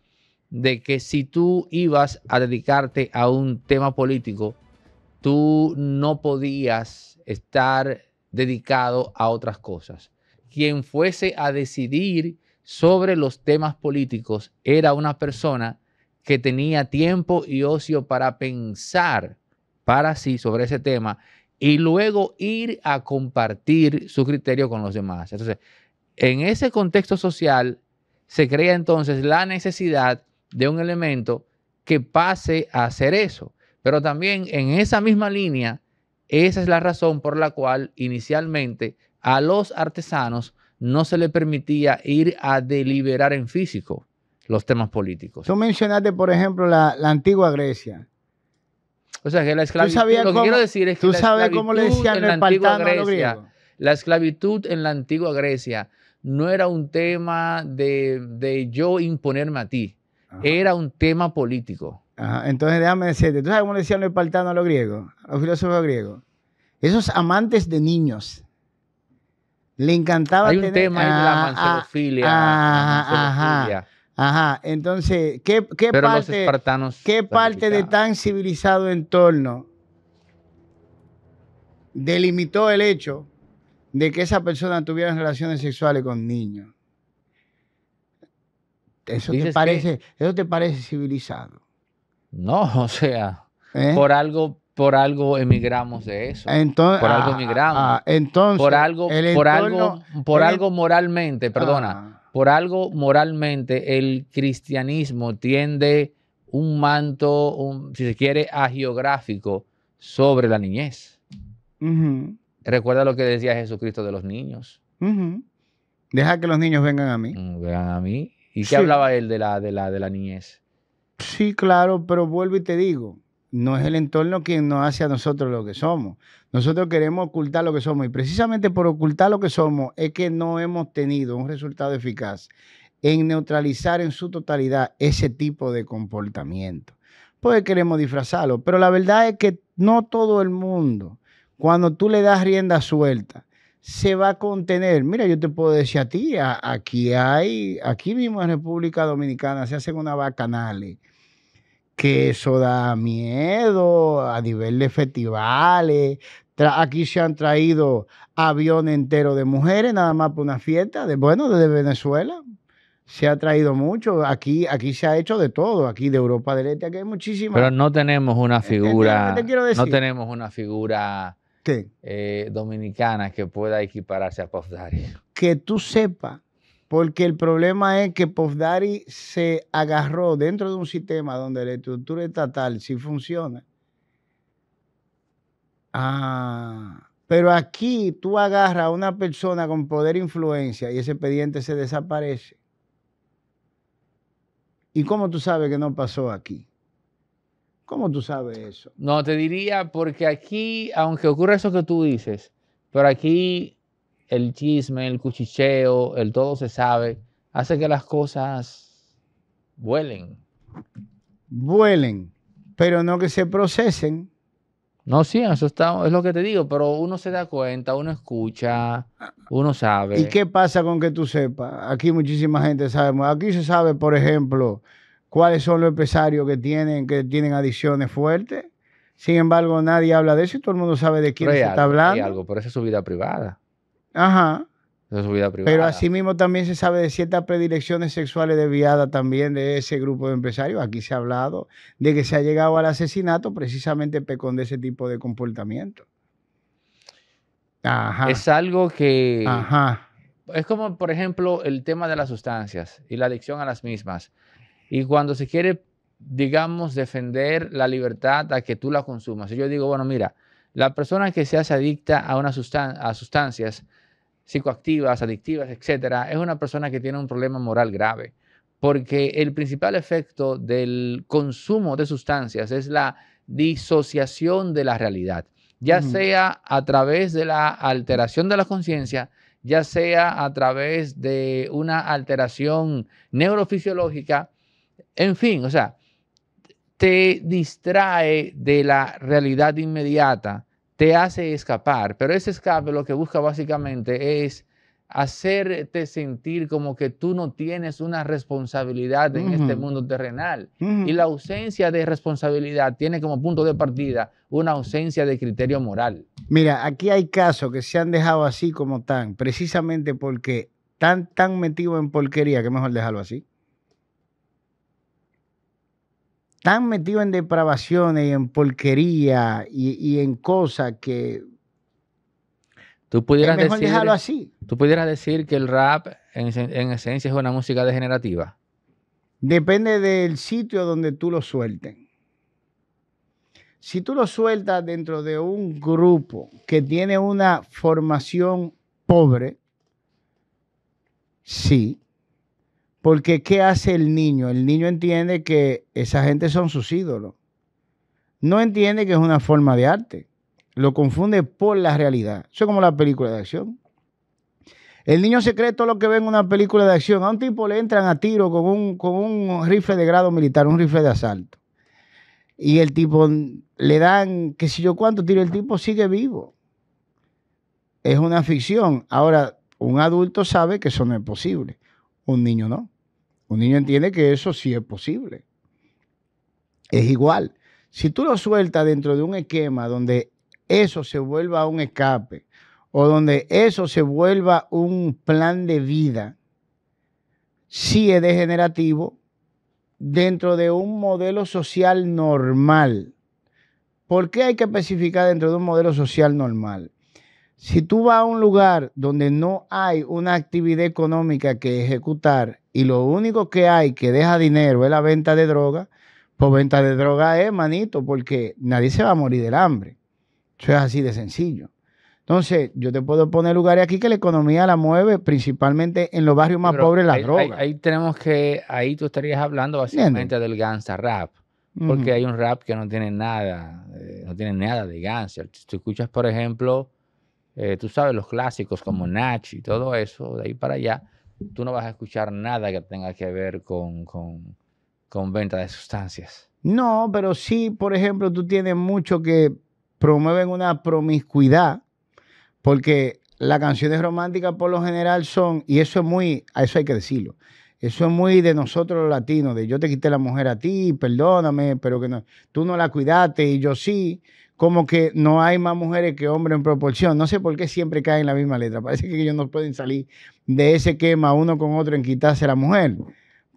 de que si tú ibas a dedicarte a un tema político, tú no podías estar dedicado a otras cosas. Quien fuese a decidir sobre los temas políticos era una persona que tenía tiempo y ocio para pensar para sí sobre ese tema y luego ir a compartir su criterio con los demás. Entonces, en ese contexto social se crea entonces la necesidad de un elemento que pase a hacer eso. Pero también en esa misma línea, esa es la razón por la cual inicialmente a los artesanos no se le permitía ir a deliberar en físico los temas políticos. Tú mencionaste, por ejemplo, la, la antigua Grecia. O sea, que la esclavitud, lo que quiero decir es que ¿tú la cómo le decían en la Grecia, la esclavitud en la antigua Grecia no era un tema de, de yo imponerme a ti, era un tema político. Ajá. Entonces déjame decirte, ¿tú sabes cómo le decían los espartanos a los griegos, a los filósofos griegos? Esos amantes de niños. Le encantaba Hay un tema ah, en la ah, mancerofilia. Ah, la mancerofilia Ajá, entonces, ¿qué, parte, ¿qué parte de tan civilizado entorno delimitó el hecho de que esa persona tuviera relaciones sexuales con niños? ¿Eso te, parece, ¿Eso te parece civilizado? No, (laughs) o sea, ¿Eh? por algo por algo emigramos de eso. Ah, ah, ah, entonces, por algo emigramos. entonces, por algo, por algo, por algo moralmente, perdona por algo moralmente el cristianismo tiende un manto, si se quiere, a geográfico sobre la niñez. Recuerda lo que decía Jesucristo de los niños. Deja que los niños vengan a mí. Mm, a mí. ¿Y qué hablaba él de la, de, la, de la niñez? Sí, claro, pero vuelvo y te digo, no es el entorno quien nos hace a nosotros lo que somos. Nosotros queremos ocultar lo que somos y precisamente por ocultar lo que somos es que no hemos tenido un resultado eficaz en neutralizar en su totalidad ese tipo de comportamiento. Pues queremos disfrazarlo, pero la verdad es que no todo el mundo, cuando tú le das rienda suelta, se va a contener. Mira, yo te puedo decir a ti, aquí hay, aquí mismo en República Dominicana se hacen unas bacanales que eso da miedo a nivel de festivales. aquí se han traído aviones enteros de mujeres, nada más por una fiesta, de, bueno, desde Venezuela. Se ha traído mucho, aquí, aquí se ha hecho de todo, aquí de Europa del Este, aquí hay muchísimas. Pero no tenemos una figura. No tenemos una figura eh, dominicana que pueda equipararse a Puff Que tú sepas porque el problema es que Povdari se agarró dentro de un sistema donde la estructura estatal sí funciona. Ah, pero aquí tú agarras a una persona con poder e influencia y ese expediente se desaparece. ¿Y cómo tú sabes que no pasó aquí? ¿Cómo tú sabes eso? No, te diría porque aquí, aunque ocurra eso que tú dices, pero aquí el chisme, el cuchicheo, el todo se sabe, hace que las cosas vuelen. Vuelen, pero no que se procesen. No, sí, eso es lo que te digo, pero uno se da cuenta, uno escucha, uno sabe. ¿Y qué pasa con que tú sepas? Aquí muchísima gente sabe. Aquí se sabe, por ejemplo, cuáles son los empresarios que tienen, que tienen adicciones fuertes. Sin embargo, nadie habla de eso y todo el mundo sabe de quién se está hablando. Hay algo, pero esa es su vida privada. Ajá. es su Pero asimismo también se sabe de ciertas predilecciones sexuales desviadas también de ese grupo de empresarios. Aquí se ha hablado de que se ha llegado al asesinato precisamente con ese tipo de comportamiento. Ajá. Es algo que... Ajá. Es como, por ejemplo, el tema de las sustancias y la adicción a las mismas. Y cuando se quiere, digamos, defender la libertad a que tú la consumas. yo digo, bueno, mira, la persona que se hace adicta a, una a sustancias psicoactivas, adictivas, etcétera, es una persona que tiene un problema moral grave, porque el principal efecto del consumo de sustancias es la disociación de la realidad, ya sea a través de la alteración de la conciencia, ya sea a través de una alteración neurofisiológica, en fin, o sea, te distrae de la realidad inmediata te hace escapar, pero ese escape lo que busca básicamente es hacerte sentir como que tú no tienes una responsabilidad en este mundo terrenal. Y la ausencia de responsabilidad tiene como punto de partida una ausencia de criterio moral. Mira, aquí hay casos que se han dejado así como tan, precisamente porque tan, tan metido en porquería que mejor dejarlo así tan metido en depravaciones y en porquería y, en cosas que Tú pudieras decir, Tú pudieras decir que el rap en, esencia es una música degenerativa. Depende del sitio donde tú lo suelten. Si tú lo sueltas dentro de un grupo que tiene una formación pobre, sí, porque ¿qué hace el niño? El niño entiende que esa gente son sus ídolos. No entiende que es una forma de arte. Lo confunde por la realidad. Eso es como la película de acción. El niño se cree todo lo que ve en una película de acción. A un tipo le entran a tiro con un, con un rifle de grado militar, un rifle de asalto. Y el tipo le dan, qué sé yo cuánto tiro, el tipo sigue vivo. Es una ficción. Ahora, un adulto sabe que eso no es posible. Un niño no. Un niño entiende que eso sí es posible. Es igual. Si tú lo sueltas dentro de un esquema donde eso se vuelva un escape o donde eso se vuelva un plan de vida, sí es degenerativo dentro de un modelo social normal. ¿Por qué hay que especificar dentro de un modelo social normal? Si tú vas a un lugar donde no hay una actividad económica que ejecutar y lo único que hay que deja dinero es la venta de droga, pues venta de droga es, manito, porque nadie se va a morir del hambre. Eso es así de sencillo. Entonces, yo te puedo poner lugares aquí que la economía la mueve principalmente en los barrios más pobres la droga. Ahí, tenemos que, ahí tú estarías hablando básicamente del gangsta rap, porque hay un rap que no tiene nada, eh, no tiene nada de ganza. Tú escuchas, por ejemplo, eh, tú sabes, los clásicos como Nachi, y todo eso, de ahí para allá, tú no vas a escuchar nada que tenga que ver con, con, venta de sustancias. No, pero sí, por ejemplo, tú tienes mucho que promueven una promiscuidad, porque las canciones románticas por lo general son, y eso es muy, a eso hay que decirlo, eso es muy de nosotros los latinos, de yo te quité la mujer a ti, perdóname, pero que no, tú no la cuidaste y yo sí como que no hay más mujeres que hombres en proporción. No sé por qué siempre cae en la misma letra. Parece que ellos no pueden salir de ese quema uno con otro en quitarse la mujer.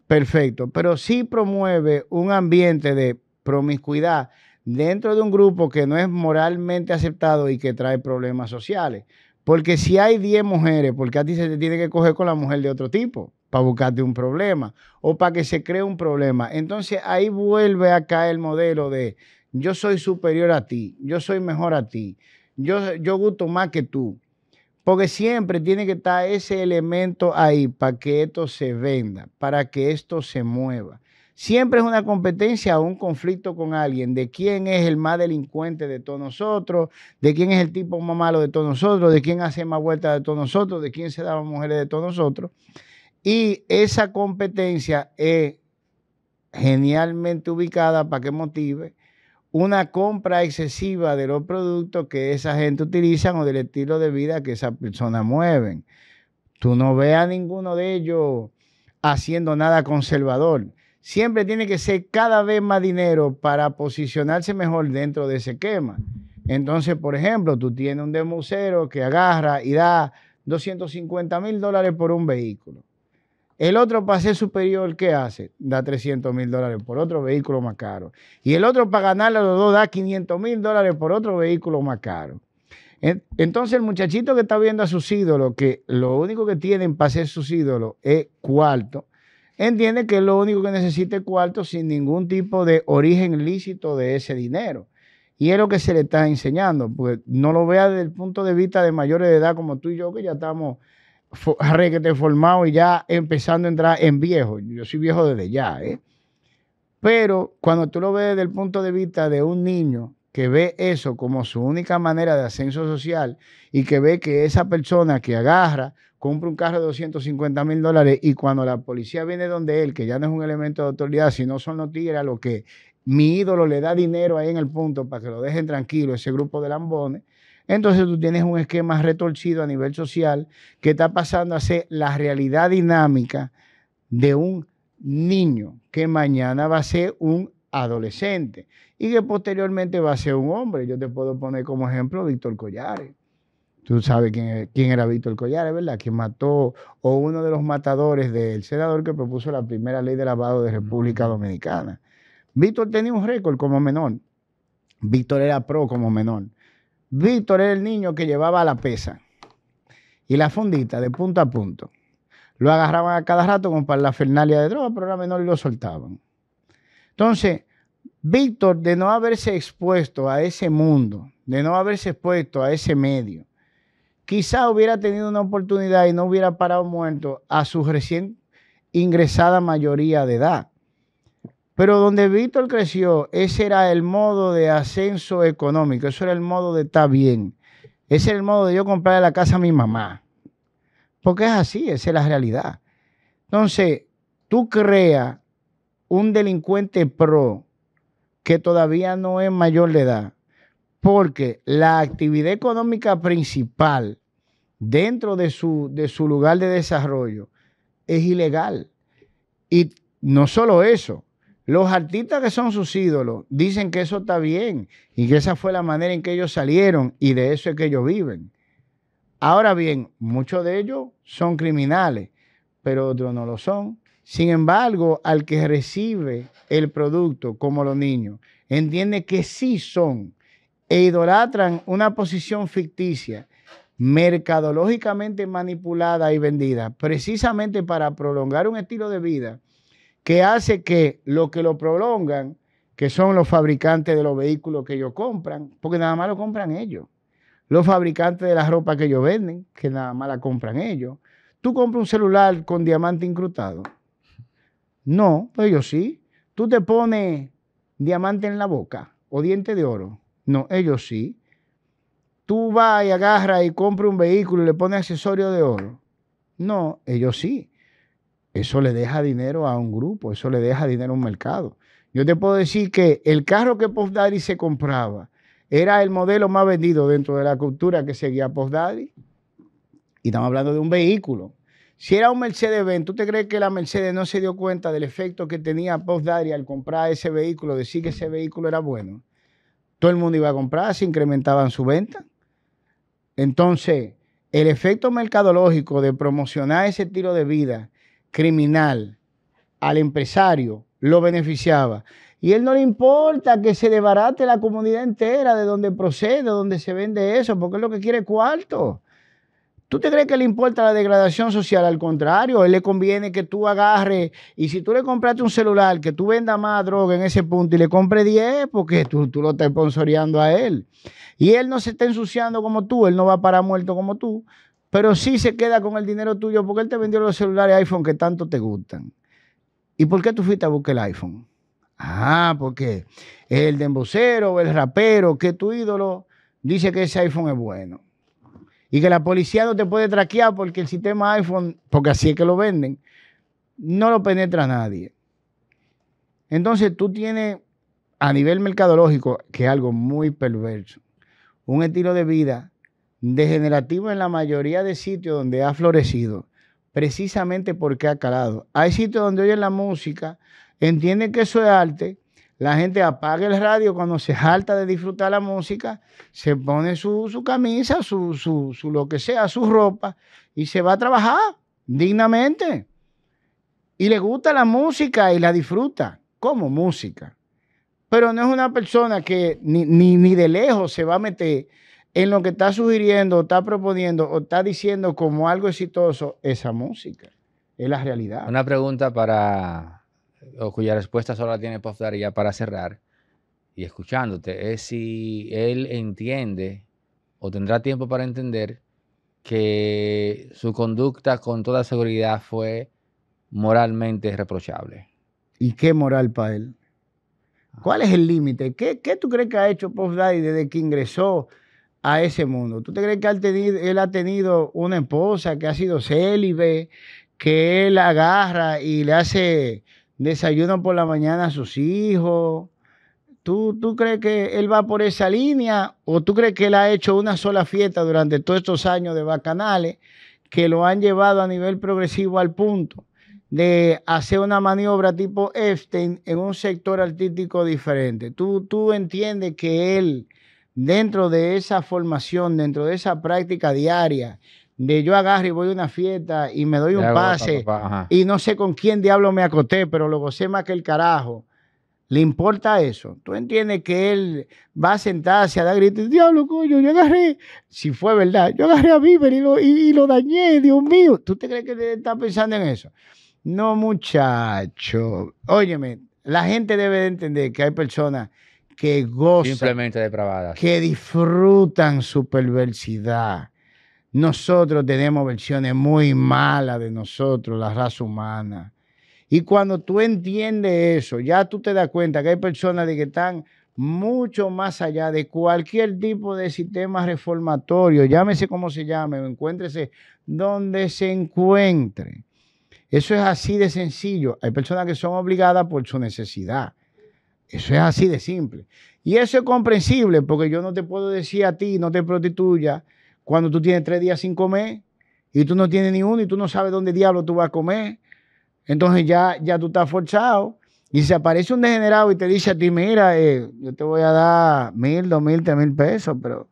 Perfecto. Pero sí promueve un ambiente de promiscuidad dentro de un grupo que no es moralmente aceptado y que trae problemas sociales. Porque si hay 10 mujeres, porque a ti se te tiene que coger con la mujer de otro tipo para buscarte un problema o para que se cree un problema. Entonces ahí vuelve a caer el modelo de yo soy superior a ti, yo soy mejor a ti, yo, yo gusto más que tú. Porque siempre tiene que estar ese elemento ahí para que esto se venda, para que esto se mueva. Siempre es una competencia o un conflicto con alguien de quién es el más delincuente de todos nosotros, de quién es el tipo más malo de todos nosotros, de quién hace más vueltas de todos nosotros, de quién se da más mujeres de todos nosotros. Y esa competencia es genialmente ubicada para que motive una compra excesiva de los productos que esa gente utiliza o del estilo de vida que esas persona mueven. Tú no veas a ninguno de ellos haciendo nada conservador. Siempre tiene que ser cada vez más dinero para posicionarse mejor dentro de ese esquema. Entonces, por ejemplo, tú tienes un demusero que agarra y da 250 mil dólares por un vehículo. El otro ser superior, ¿qué hace? Da 300 mil dólares por otro vehículo más caro. Y el otro para ganarle a los dos da 500 mil dólares por otro vehículo más caro. Entonces el muchachito que está viendo a sus ídolos, que lo único que tienen para ser sus ídolos es cuarto, entiende que lo único que necesita es cuarto sin ningún tipo de origen lícito de ese dinero. Y es lo que se le está enseñando, pues no lo vea desde el punto de vista de mayores de edad como tú y yo, que ya estamos que te formado y ya empezando a entrar en viejo. Yo soy viejo desde ya, ¿eh? Pero cuando tú lo ves desde el punto de vista de un niño que ve eso como su única manera de ascenso social y que ve que esa persona que agarra, compra un carro de 250 mil dólares y cuando la policía viene donde él, que ya no es un elemento de autoridad, sino son los lo a que mi ídolo le da dinero ahí en el punto para que lo dejen tranquilo, ese grupo de lambones, entonces tú tienes un esquema retorcido a nivel social que está pasando a ser la realidad dinámica de un niño que mañana va a ser un adolescente y que posteriormente va a ser un hombre. Yo te puedo poner como ejemplo Víctor Collares. Tú sabes quién, era Víctor Collares, ¿verdad? Que mató o uno de los matadores del senador que propuso la primera ley de lavado de República Dominicana. Víctor tenía un récord como menor. Víctor era pro como menor. Víctor era el niño que llevaba la pesa y la fundita de punto a punto. Lo agarraban a cada rato como para la fernalia de droga, pero a menor lo soltaban. Entonces, Víctor, de no haberse expuesto a ese mundo, de no haberse expuesto a ese medio, quizá hubiera tenido una oportunidad y no hubiera parado muerto a su recién ingresada mayoría de edad. Pero donde Víctor creció, ese era el modo de ascenso económico, eso era el modo de estar bien, ese era el modo de yo comprar la casa a mi mamá. Porque es así, esa es la realidad. Entonces, tú creas un delincuente pro que todavía no es mayor de edad, porque la actividad económica principal dentro de su, de su lugar de desarrollo es ilegal. Y no solo eso, los artistas que son sus ídolos dicen que eso está bien y que esa fue la manera en que ellos salieron y de eso es que ellos viven. Ahora bien, muchos de ellos son criminales, pero otros no lo son. Sin embargo, al que recibe el producto, como los niños, entiende que sí son e idolatran una posición ficticia, mercadológicamente manipulada y vendida, precisamente para prolongar un estilo de vida que hace que lo que lo prolongan, que son los fabricantes de los vehículos que ellos compran, porque nada más lo compran ellos, los fabricantes de la ropa que ellos venden, que nada más la compran ellos. ¿Tú compras un celular con diamante incrustado? No, pues ellos sí. ¿Tú te pones diamante en la boca o diente de oro? No, ellos sí. Tú vas y agarras y compras un vehículo y le pones accesorio de oro. No, ellos sí. Eso le deja dinero a un grupo, eso le deja dinero a un mercado. Yo te puedo decir que el carro que Post se compraba era el modelo más vendido dentro de la cultura que seguía Post Y estamos hablando de un vehículo. Si era un Mercedes-Benz, ¿tú te crees que la Mercedes no se dio cuenta del efecto que tenía Post al comprar ese vehículo, decir que ese vehículo era bueno? Todo el mundo iba a comprar, se incrementaban su venta. Entonces, el efecto mercadológico de promocionar ese estilo de vida criminal, al empresario, lo beneficiaba. Y él no le importa que se debarate la comunidad entera de donde procede, donde se vende eso, porque es lo que quiere cuarto. ¿Tú te crees que le importa la degradación social? Al contrario, él le conviene que tú agarres. Y si tú le compraste un celular, que tú vendas más droga en ese punto y le compres 10, porque tú, tú lo estás sponsoreando a él. Y él no se está ensuciando como tú, él no va para muerto como tú pero sí se queda con el dinero tuyo porque él te vendió los celulares iPhone que tanto te gustan. ¿Y por qué tú fuiste a buscar el iPhone? Ah, porque el dembocero, el rapero, que tu ídolo dice que ese iPhone es bueno. Y que la policía no te puede traquear porque el sistema iPhone, porque así es que lo venden, no lo penetra nadie. Entonces tú tienes a nivel mercadológico, que es algo muy perverso, un estilo de vida degenerativo en la mayoría de sitios donde ha florecido, precisamente porque ha calado. Hay sitios donde oyen la música, entienden que eso es arte, la gente apaga el radio cuando se jalta de disfrutar la música, se pone su, su camisa, su, su, su lo que sea, su ropa, y se va a trabajar dignamente. Y le gusta la música y la disfruta como música. Pero no es una persona que ni, ni, ni de lejos se va a meter en lo que está sugiriendo, está proponiendo, o está diciendo como algo exitoso esa música. Es la realidad. Una pregunta para, o cuya respuesta solo la tiene Puff Daddy ya para cerrar, y escuchándote, es si él entiende o tendrá tiempo para entender que su conducta con toda seguridad fue moralmente reprochable. ¿Y qué moral para él? Ah. ¿Cuál es el límite? ¿Qué, ¿Qué, tú crees que ha hecho Puff Daddy desde que ingresó a ese mundo. ¿Tú te crees que él, tenido, él ha tenido una esposa que ha sido célibe, que él agarra y le hace desayuno por la mañana a sus hijos? ¿Tú, ¿Tú crees que él va por esa línea o tú crees que él ha hecho una sola fiesta durante todos estos años de bacanales que lo han llevado a nivel progresivo al punto de hacer una maniobra tipo Epstein en un sector artístico diferente? ¿Tú, tú entiendes que él dentro de esa formación, dentro de esa práctica diaria, de yo agarro y voy a una fiesta y me doy un pase y no sé con quién diablo me acoté, pero lo gocé más que el carajo. ¿Le importa eso? ¿Tú entiendes que él va a sentarse a dar gritos? Diablo, coño, yo agarré, si fue verdad, yo agarré a Bieber y lo, y, lo dañé, Dios mío. ¿Tú te crees que está pensando en eso? No, muchacho. Óyeme, la gente debe de entender que hay personas que gozan, que disfrutan su perversidad. Nosotros tenemos versiones muy malas de nosotros, la raza humana. Y cuando tú entiendes eso, ya tú te das cuenta que hay personas de que están mucho más allá de cualquier tipo de sistema reformatorio, llámese como se llame, o encuéntrese donde se encuentre. Eso es así de sencillo. Hay personas que son obligadas por su necesidad. Eso es así de simple. Y eso es comprensible porque yo no te puedo decir a ti, no te prostituya, cuando tú tienes tres días sin comer y tú no tienes ni uno y tú no sabes dónde diablo tú vas a comer. Entonces ya, ya tú estás forzado. Y se aparece un degenerado y te dice a ti, mira, eh, yo te voy a dar mil, dos mil, tres mil pesos, pero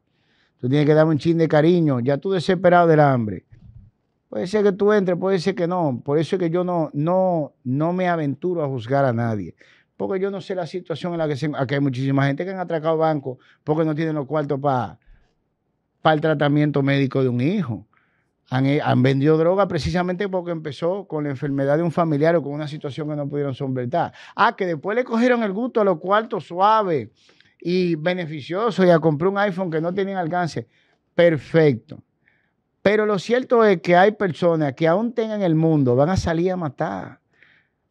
tú tienes que darme un chin de cariño, ya tú desesperado del hambre. Puede ser que tú entres, puede ser que no. Por eso es que yo no, no, no me aventuro a juzgar a nadie porque yo no sé la situación en la que hay muchísima gente que han atracado bancos porque no tienen los cuartos para el tratamiento médico de un hijo. Han, vendido droga precisamente porque empezó con la enfermedad de un familiar o con una situación que no pudieron solventar. Ah, que después le cogieron el gusto a los cuartos suaves y beneficiosos y a comprar un iPhone que no tienen alcance. Perfecto. Pero lo cierto es que hay personas que aún tengan el mundo, van a salir a matar.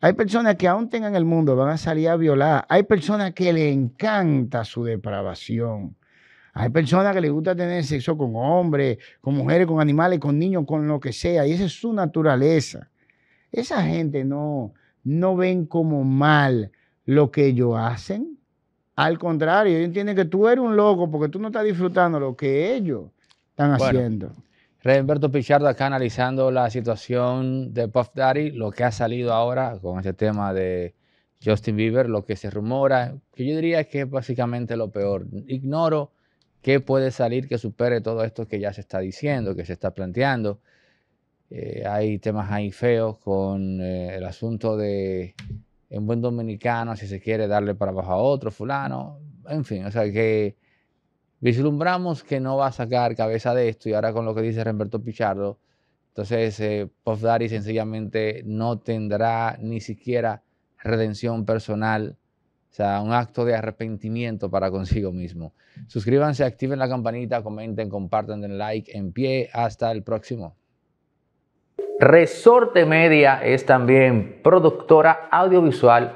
Hay personas que aún tengan el mundo, van a salir a violar. Hay personas que le encanta su depravación. Hay personas que les gusta tener sexo con hombres, con mujeres, con animales, con niños, con lo que sea. Y esa es su naturaleza. Esa gente no, no ven como mal lo que ellos hacen. Al contrario, ellos entienden que tú eres un loco porque tú no estás disfrutando lo que ellos están haciendo. Humberto Pichardo acá analizando la situación de Puff Daddy, lo que ha salido ahora con ese tema de Justin Bieber, lo que se rumora, que yo diría que es básicamente lo peor. Ignoro qué puede salir que supere todo esto que ya se está diciendo, que se está planteando. Eh, hay temas ahí feos con eh, el asunto de en buen dominicano, si se quiere darle para abajo a otro fulano, en fin, o sea que Vislumbramos que no va a sacar cabeza de esto y ahora con lo que dice Remberto Pichardo, entonces eh, Puff sencillamente no tendrá ni siquiera redención personal, o sea, un acto de arrepentimiento para consigo mismo. Suscríbanse, activen la campanita, comenten, compartan, den like en pie. Hasta el próximo. Resorte Media es también productora audiovisual